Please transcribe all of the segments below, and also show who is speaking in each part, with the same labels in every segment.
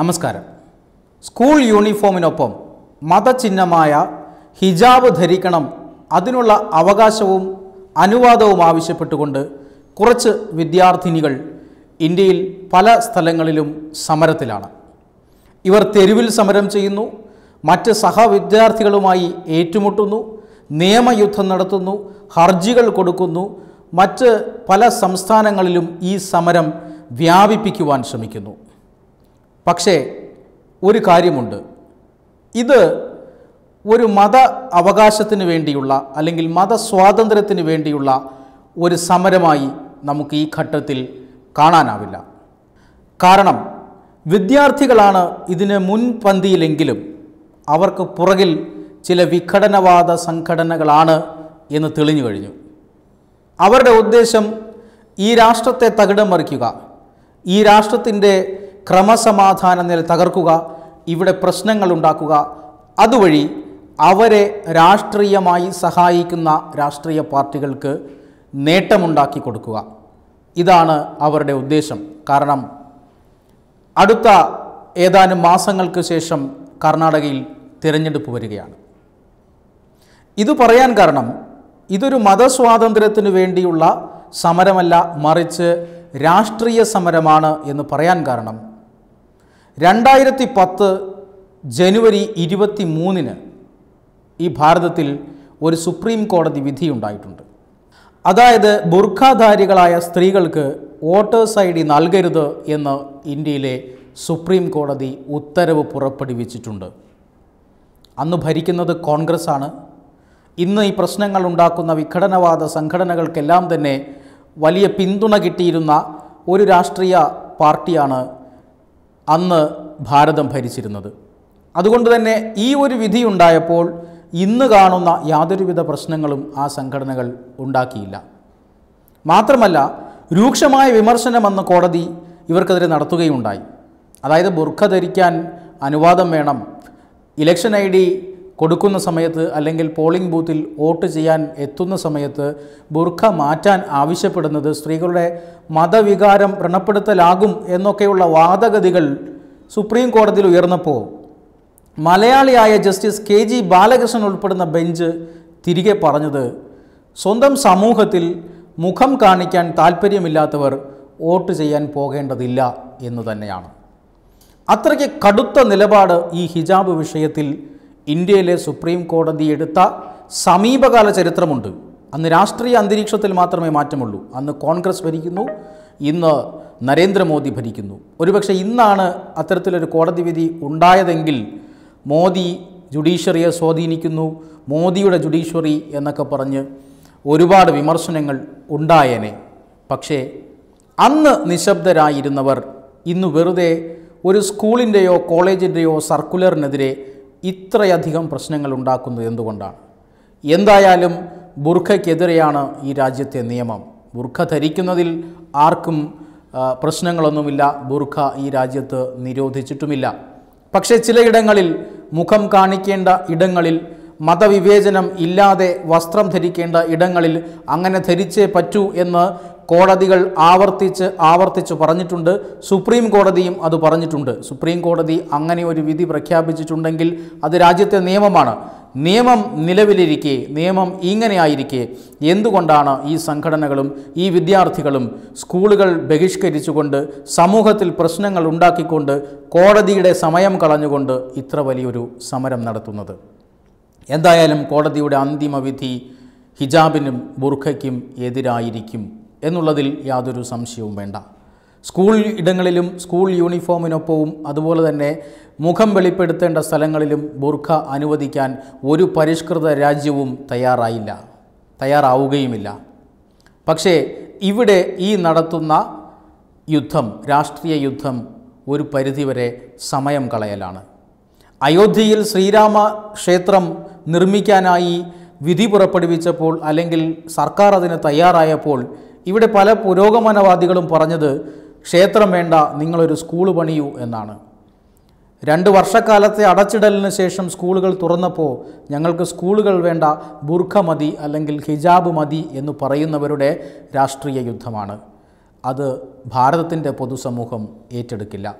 Speaker 1: നമസ്കാരം സ്കൂൾ യൂണിഫോമിനൊപ്പം മതചിഹ്നമായ ഹിജാബ് ധരിക്കണം അതിനുള്ള അവകാശവും അനുവാദവും ആവശ്യപ്പെട്ടുകൊണ്ട് കുറച്ച് വിദ്യാർത്ഥിനികൾ ഇന്ത്യയിൽ പല സ്ഥലങ്ങളിലും സമരത്തിലാണ് ഇവർ തെരുവിൽ സമരം ചെയ്യുന്നു മറ്റ് സഹവിദ്യാർത്ഥികളുമായി ഏറ്റുമുട്ടുന്നു നിയമയുദ്ധം നടത്തുന്നു ഹർജികൾ കൊടുക്കുന്നു മറ്റ് പല സംസ്ഥാനങ്ങളിലും ഈ സമരം വ്യാപിപ്പിക്കുവാൻ ശ്രമിക്കുന്നു പക്ഷേ ഒരു കാര്യമുണ്ട് ഇത് ഒരു മത അവകാശത്തിന് വേണ്ടിയുള്ള അല്ലെങ്കിൽ മതസ്വാതന്ത്ര്യത്തിന് വേണ്ടിയുള്ള ഒരു സമരമായി നമുക്ക് ഈ ഘട്ടത്തിൽ കാണാനാവില്ല കാരണം വിദ്യാർത്ഥികളാണ് ഇതിന് മുൻപന്തിയിലെങ്കിലും അവർക്ക് പുറകിൽ ചില വിഘടനവാദ സംഘടനകളാണ് എന്ന് തെളിഞ്ഞു കഴിഞ്ഞു അവരുടെ ഉദ്ദേശം ഈ രാഷ്ട്രത്തെ തകിടം മറിക്കുക ഈ രാഷ്ട്രത്തിൻ്റെ ക്രമസമാധാന നില തകർക്കുക ഇവിടെ പ്രശ്നങ്ങൾ ഉണ്ടാക്കുക അതുവഴി അവരെ രാഷ്ട്രീയമായി സഹായിക്കുന്ന രാഷ്ട്രീയ പാർട്ടികൾക്ക് നേട്ടമുണ്ടാക്കി കൊടുക്കുക ഇതാണ് അവരുടെ ഉദ്ദേശം കാരണം അടുത്ത ഏതാനും മാസങ്ങൾക്ക് ശേഷം കർണാടകയിൽ തിരഞ്ഞെടുപ്പ് വരികയാണ് ഇത് പറയാൻ കാരണം ഇതൊരു മതസ്വാതന്ത്ര്യത്തിനു വേണ്ടിയുള്ള സമരമല്ല മറിച്ച് രാഷ്ട്രീയ സമരമാണ് എന്ന് പറയാൻ കാരണം രണ്ടായിരത്തി പത്ത് ജനുവരി ഇരുപത്തി മൂന്നിന് ഈ ഭാരതത്തിൽ ഒരു സുപ്രീം കോടതി വിധിയുണ്ടായിട്ടുണ്ട് അതായത് ബുർഖാധാരികളായ സ്ത്രീകൾക്ക് വോട്ടേഴ്സ് ഐ ഡി നൽകരുത് എന്ന് ഇന്ത്യയിലെ സുപ്രീം കോടതി ഉത്തരവ് പുറപ്പെടുവിച്ചിട്ടുണ്ട് അന്ന് ഭരിക്കുന്നത് കോൺഗ്രസ്സാണ് ഇന്ന് ഈ പ്രശ്നങ്ങൾ ഉണ്ടാക്കുന്ന വിഘടനവാദ സംഘടനകൾക്കെല്ലാം തന്നെ വലിയ പിന്തുണ കിട്ടിയിരുന്ന ഒരു രാഷ്ട്രീയ പാർട്ടിയാണ് അന്ന് ഭാരതം ഭരിച്ചിരുന്നത് അതുകൊണ്ട് തന്നെ ഈ ഒരു വിധി ഉണ്ടായപ്പോൾ ഇന്ന് കാണുന്ന യാതൊരുവിധ പ്രശ്നങ്ങളും ആ സംഘടനകൾ ഉണ്ടാക്കിയില്ല മാത്രമല്ല രൂക്ഷമായ അന്ന് കോടതി ഇവർക്കെതിരെ നടത്തുകയുണ്ടായി അതായത് ബുർഖ ധരിക്കാൻ അനുവാദം വേണം ഇലക്ഷൻ ഐ ഡി കൊടുക്കുന്ന സമയത്ത് അല്ലെങ്കിൽ പോളിംഗ് ബൂത്തിൽ വോട്ട് ചെയ്യാൻ എത്തുന്ന സമയത്ത് ബുർഖ മാറ്റാൻ ആവശ്യപ്പെടുന്നത് സ്ത്രീകളുടെ മതവികാരം വ്രണപ്പെടുത്തലാകും എന്നൊക്കെയുള്ള വാദഗതികൾ സുപ്രീം കോടതിയിൽ ഉയർന്നപ്പോൾ മലയാളിയായ ജസ്റ്റിസ് കെ ജി ബാലകൃഷ്ണൻ ഉൾപ്പെടുന്ന ബെഞ്ച് തിരികെ പറഞ്ഞത് സ്വന്തം സമൂഹത്തിൽ മുഖം കാണിക്കാൻ താല്പര്യമില്ലാത്തവർ വോട്ട് ചെയ്യാൻ പോകേണ്ടതില്ല എന്ന് തന്നെയാണ് അത്രയ്ക്ക് കടുത്ത നിലപാട് ഈ ഹിജാബ് വിഷയത്തിൽ ഇന്ത്യയിലെ സുപ്രീം കോടതി എടുത്ത സമീപകാല ചരിത്രമുണ്ട് അന്ന് രാഷ്ട്രീയ അന്തരീക്ഷത്തിൽ മാത്രമേ മാറ്റമുള്ളൂ അന്ന് കോൺഗ്രസ് ഭരിക്കുന്നു ഇന്ന് നരേന്ദ്രമോദി ഭരിക്കുന്നു ഒരുപക്ഷെ ഇന്നാണ് അത്തരത്തിലൊരു കോടതി വിധി ഉണ്ടായതെങ്കിൽ മോദി ജുഡീഷ്യറിയെ സ്വാധീനിക്കുന്നു മോദിയുടെ ജുഡീഷ്യറി എന്നൊക്കെ പറഞ്ഞ് ഒരുപാട് വിമർശനങ്ങൾ ഉണ്ടായേനെ പക്ഷേ അന്ന് നിശബ്ദരായിരുന്നവർ ഇന്ന് വെറുതെ ഒരു സ്കൂളിൻ്റെയോ കോളേജിൻ്റെയോ സർക്കുലറിനെതിരെ ഇത്രയധികം പ്രശ്നങ്ങൾ ഉണ്ടാക്കുന്നത് എന്തുകൊണ്ടാണ് എന്തായാലും ബുർഖയ്ക്കെതിരെയാണ് ഈ രാജ്യത്തെ നിയമം ബുർഖ ധരിക്കുന്നതിൽ ആർക്കും പ്രശ്നങ്ങളൊന്നുമില്ല ബുർഖ ഈ രാജ്യത്ത് നിരോധിച്ചിട്ടുമില്ല പക്ഷേ ചിലയിടങ്ങളിൽ മുഖം കാണിക്കേണ്ട ഇടങ്ങളിൽ മതവിവേചനം ഇല്ലാതെ വസ്ത്രം ധരിക്കേണ്ട ഇടങ്ങളിൽ അങ്ങനെ ധരിച്ചേ പറ്റൂ എന്ന് കോടതികൾ ആവർത്തിച്ച് ആവർത്തിച്ച് പറഞ്ഞിട്ടുണ്ട് സുപ്രീം കോടതിയും അത് പറഞ്ഞിട്ടുണ്ട് സുപ്രീം കോടതി അങ്ങനെ ഒരു വിധി പ്രഖ്യാപിച്ചിട്ടുണ്ടെങ്കിൽ അത് രാജ്യത്തെ നിയമമാണ് നിയമം നിലവിലിരിക്കെ നിയമം ഇങ്ങനെയായിരിക്കെ എന്തുകൊണ്ടാണ് ഈ സംഘടനകളും ഈ വിദ്യാർത്ഥികളും സ്കൂളുകൾ ബഹിഷ്കരിച്ചുകൊണ്ട് സമൂഹത്തിൽ പ്രശ്നങ്ങൾ ഉണ്ടാക്കിക്കൊണ്ട് കോടതിയുടെ സമയം കളഞ്ഞുകൊണ്ട് ഇത്ര വലിയൊരു സമരം നടത്തുന്നത് എന്തായാലും കോടതിയുടെ അന്തിമ വിധി ഹിജാബിനും ബുർഖയ്ക്കും എതിരായിരിക്കും എന്നുള്ളതിൽ യാതൊരു സംശയവും വേണ്ട സ്കൂൾ ഇടങ്ങളിലും സ്കൂൾ യൂണിഫോമിനൊപ്പവും അതുപോലെ തന്നെ മുഖം വെളിപ്പെടുത്തേണ്ട സ്ഥലങ്ങളിലും ബുർഖ അനുവദിക്കാൻ ഒരു പരിഷ്കൃത രാജ്യവും തയ്യാറായില്ല തയ്യാറാവുകയുമില്ല പക്ഷേ ഇവിടെ ഈ നടത്തുന്ന യുദ്ധം രാഷ്ട്രീയ യുദ്ധം ഒരു പരിധിവരെ സമയം കളയലാണ് അയോധ്യയിൽ ശ്രീരാമ ക്ഷേത്രം നിർമ്മിക്കാനായി വിധി പുറപ്പെടുവിച്ചപ്പോൾ അല്ലെങ്കിൽ സർക്കാർ അതിന് തയ്യാറായപ്പോൾ ഇവിടെ പല പുരോഗമനവാദികളും പറഞ്ഞത് ക്ഷേത്രം വേണ്ട നിങ്ങളൊരു സ്കൂൾ പണിയൂ എന്നാണ് രണ്ട് വർഷക്കാലത്തെ അടച്ചിടലിന് ശേഷം സ്കൂളുകൾ തുറന്നപ്പോൾ ഞങ്ങൾക്ക് സ്കൂളുകൾ വേണ്ട ബുർഖ മതി അല്ലെങ്കിൽ ഹിജാബ് മതി എന്ന് പറയുന്നവരുടെ രാഷ്ട്രീയ യുദ്ധമാണ് അത് ഭാരതത്തിൻ്റെ പൊതുസമൂഹം ഏറ്റെടുക്കില്ല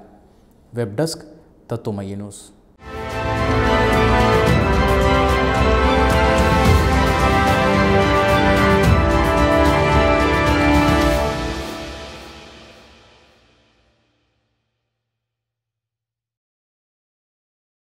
Speaker 1: വെബ് ഡെസ്ക് തത്തുമയി ന്യൂസ്